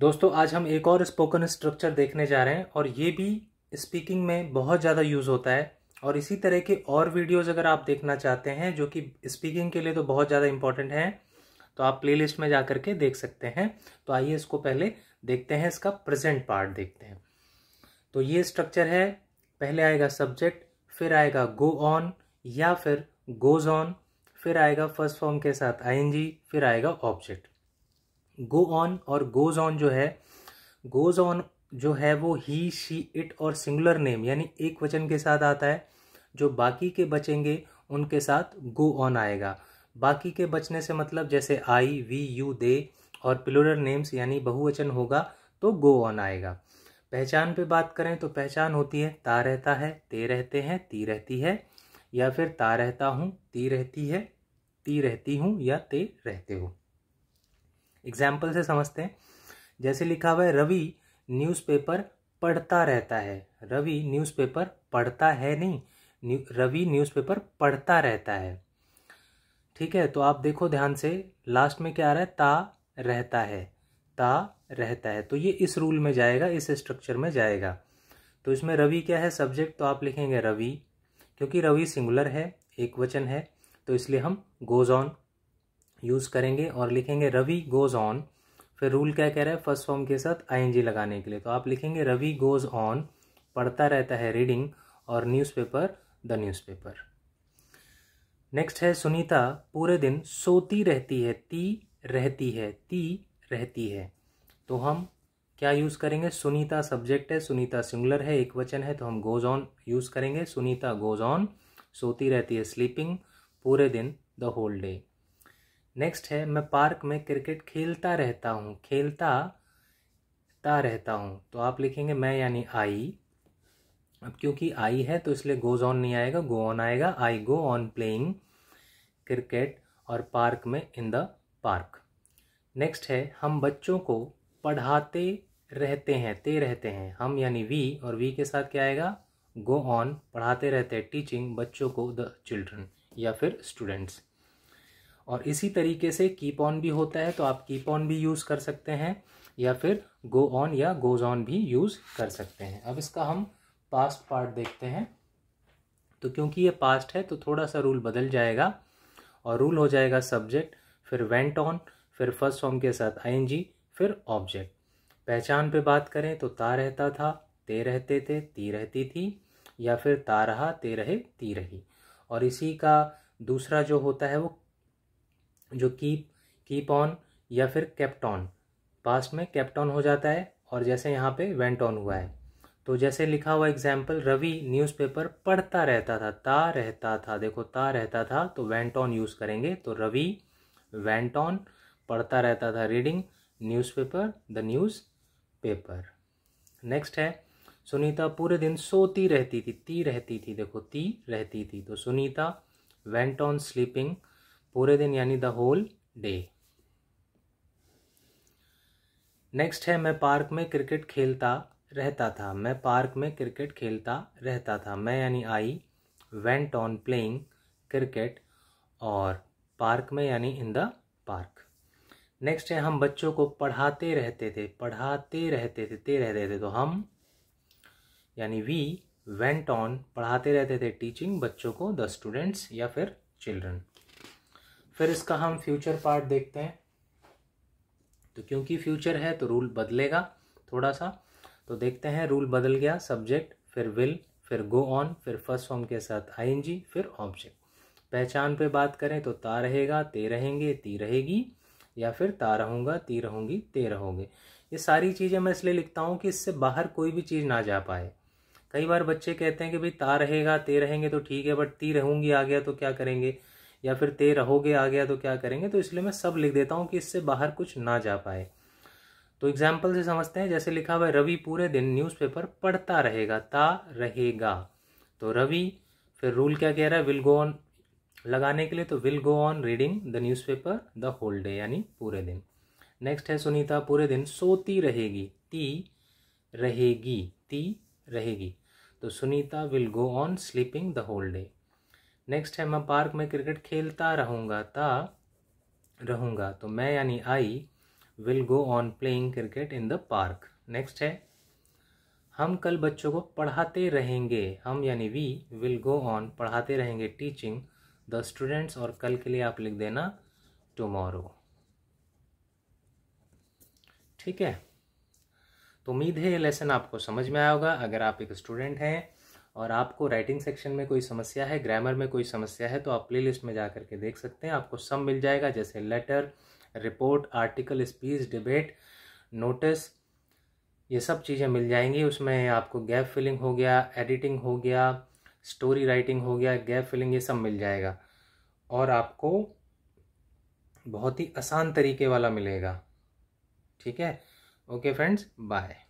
दोस्तों आज हम एक और स्पोकन स्ट्रक्चर देखने जा रहे हैं और ये भी स्पीकिंग में बहुत ज़्यादा यूज़ होता है और इसी तरह के और वीडियोस अगर आप देखना चाहते हैं जो कि स्पीकिंग के लिए तो बहुत ज़्यादा इंपॉर्टेंट हैं तो आप प्लेलिस्ट में जा कर के देख सकते हैं तो आइए इसको पहले देखते हैं इसका प्रेजेंट पार्ट देखते हैं तो ये स्ट्रक्चर है पहले आएगा सब्जेक्ट फिर आएगा गो ऑन या फिर गोज ऑन फिर आएगा फर्स्ट फॉर्म के साथ आई फिर आएगा ऑब्जेक्ट गो ऑन और गोज ऑन जो है गोज ऑन जो है वो ही शी इट और सिंगुलर नेम यानी एक वचन के साथ आता है जो बाकी के बचेंगे उनके साथ गो ऑन आएगा बाकी के बचने से मतलब जैसे आई वी यू दे और प्लूरल नेम्स यानी बहुवचन होगा तो गो ऑन आएगा पहचान पे बात करें तो पहचान होती है ता रहता है ते रहते हैं ती रहती है या फिर ता रहता हूँ ती रहती है ती रहती हूँ या ते रहते हूँ एग्जाम्पल से समझते हैं जैसे लिखा हुआ है रवि न्यूज़पेपर पढ़ता रहता है रवि न्यूज़पेपर पढ़ता है नहीं रवि न्यूज़पेपर पढ़ता रहता है ठीक है तो आप देखो ध्यान से लास्ट में क्या आ रहा है ता रहता है ता रहता है तो ये इस रूल में जाएगा इस स्ट्रक्चर में जाएगा तो इसमें रवि क्या है सब्जेक्ट तो आप लिखेंगे रवि क्योंकि रवि सिंगुलर है एक वचन है तो इसलिए हम गोज ऑन यूज़ करेंगे और लिखेंगे रवि गोज़ ऑन फिर रूल क्या कह रहा है फर्स्ट फॉर्म के साथ आईएनजी लगाने के लिए तो आप लिखेंगे रवि गोज़ ऑन पढ़ता रहता है रीडिंग और न्यूज़पेपर द न्यूज़पेपर नेक्स्ट है सुनीता पूरे दिन सोती रहती है ती रहती है ती रहती है तो हम क्या यूज़ करेंगे सुनीता सब्जेक्ट है सुनीता सिंगुलर है एक वचन है तो हम गोज ऑन यूज़ करेंगे सुनीता गोज ऑन सोती रहती है स्लीपिंग पूरे दिन द होल डे नेक्स्ट है मैं पार्क में क्रिकेट खेलता रहता हूँ खेलता ता रहता हूँ तो आप लिखेंगे मैं यानी आई अब क्योंकि आई है तो इसलिए गोज ऑन नहीं आएगा गो ऑन आएगा I go on playing cricket और पार्क में इन द पार्क नेक्स्ट है हम बच्चों को पढ़ाते रहते हैं ते रहते हैं हम यानी वी और वी के साथ क्या आएगा गो ऑन पढ़ाते रहते हैं टीचिंग बच्चों को द चिल्ड्रन या फिर स्टूडेंट्स और इसी तरीके से कीप ऑन भी होता है तो आप कीप ऑन भी यूज़ कर सकते हैं या फिर गो ऑन या गोज ऑन भी यूज़ कर सकते हैं अब इसका हम पास्ट पार्ट देखते हैं तो क्योंकि ये पास्ट है तो थोड़ा सा रूल बदल जाएगा और रूल हो जाएगा सब्जेक्ट फिर वेंट ऑन फिर फर्स्ट फॉर्म के साथ आई फिर ऑब्जेक्ट पहचान पे बात करें तो ता रहता था ते रहते थे ती रहती थी या फिर ता रहा ते रहे ती रही और इसी का दूसरा जो होता है वो जो कीप कीप ऑन या फिर कैप्टॉन पास्ट में कैप्टॉन हो जाता है और जैसे यहाँ पे वेंट ऑन हुआ है तो जैसे लिखा हुआ एग्जाम्पल रवि न्यूज़पेपर पढ़ता रहता था ता रहता था देखो ता रहता था तो वेंट ऑन यूज़ करेंगे तो रवि वेंट ऑन पढ़ता रहता था reading newspaper the newspaper next है सुनीता पूरे दिन सोती रहती थी ती रहती थी देखो ती रहती थी तो सुनीता वेंट ऑन स्लीपिंग पूरे दिन यानी द होल डे नेक्स्ट है मैं पार्क में क्रिकेट खेलता रहता था मैं पार्क में क्रिकेट खेलता रहता था मैं यानी I went on playing cricket और पार्क में यानी इन द पार्क नेक्स्ट है हम बच्चों को पढ़ाते रहते थे पढ़ाते रहते थे ते रहते थे तो हम यानी वी वेंट ऑन पढ़ाते रहते थे टीचिंग बच्चों को द स्टूडेंट्स या फिर चिल्ड्रन फिर इसका हम फ्यूचर पार्ट देखते हैं तो क्योंकि फ्यूचर है तो रूल बदलेगा थोड़ा सा तो देखते हैं रूल बदल गया सब्जेक्ट फिर विल फिर गो ऑन फिर फर्स्ट फॉर्म के साथ आई फिर ऑब्जेक्ट पहचान पे बात करें तो ता रहेगा ते रहेंगे ती रहेगी या फिर ता रहूँगा ती रहूँगी ते रहोगे ये सारी चीज़ें मैं इसलिए लिखता हूँ कि इससे बाहर कोई भी चीज़ ना जा पाए कई बार बच्चे कहते हैं कि भाई ता रहेगा ते रहेंगे तो ठीक है बट ती रहूँगी आ गया तो क्या करेंगे या फिर ते रहोगे आ गया तो क्या करेंगे तो इसलिए मैं सब लिख देता हूँ कि इससे बाहर कुछ ना जा पाए तो एग्जाम्पल से समझते हैं जैसे लिखा हुआ है रवि पूरे दिन न्यूज़पेपर पढ़ता रहेगा ता रहेगा तो रवि फिर रूल क्या कह रहा है विल गो ऑन लगाने के लिए तो will go on reading the newspaper the whole day यानी पूरे दिन नेक्स्ट है सुनीता पूरे दिन सोती रहेगी ती रहेगी ती रहेगी तो Sunita will go on sleeping the whole day next है मैं पार्क में क्रिकेट खेलता रहूँगा ता रहूँगा तो मैं यानी I will go on playing cricket in the park next है हम कल बच्चों को पढ़ाते रहेंगे हम यानी वी विल गो ऑन पढ़ाते रहेंगे टीचिंग द स्टूडेंट्स और कल के लिए आप लिख देना टमोरो ठीक है तो उम्मीद है ये लेसन आपको समझ में आया होगा अगर आप एक स्टूडेंट हैं और आपको राइटिंग सेक्शन में कोई समस्या है ग्रामर में कोई समस्या है तो आप प्लेलिस्ट में जा करके देख सकते हैं आपको सब मिल जाएगा जैसे letter report article speech debate notice ये सब चीज़ें मिल जाएंगी उसमें आपको गैप फिलिंग हो गया एडिटिंग हो गया स्टोरी राइटिंग हो गया गैप फिलिंग ये सब मिल जाएगा और आपको बहुत ही आसान तरीके वाला मिलेगा ठीक है ओके फ्रेंड्स बाय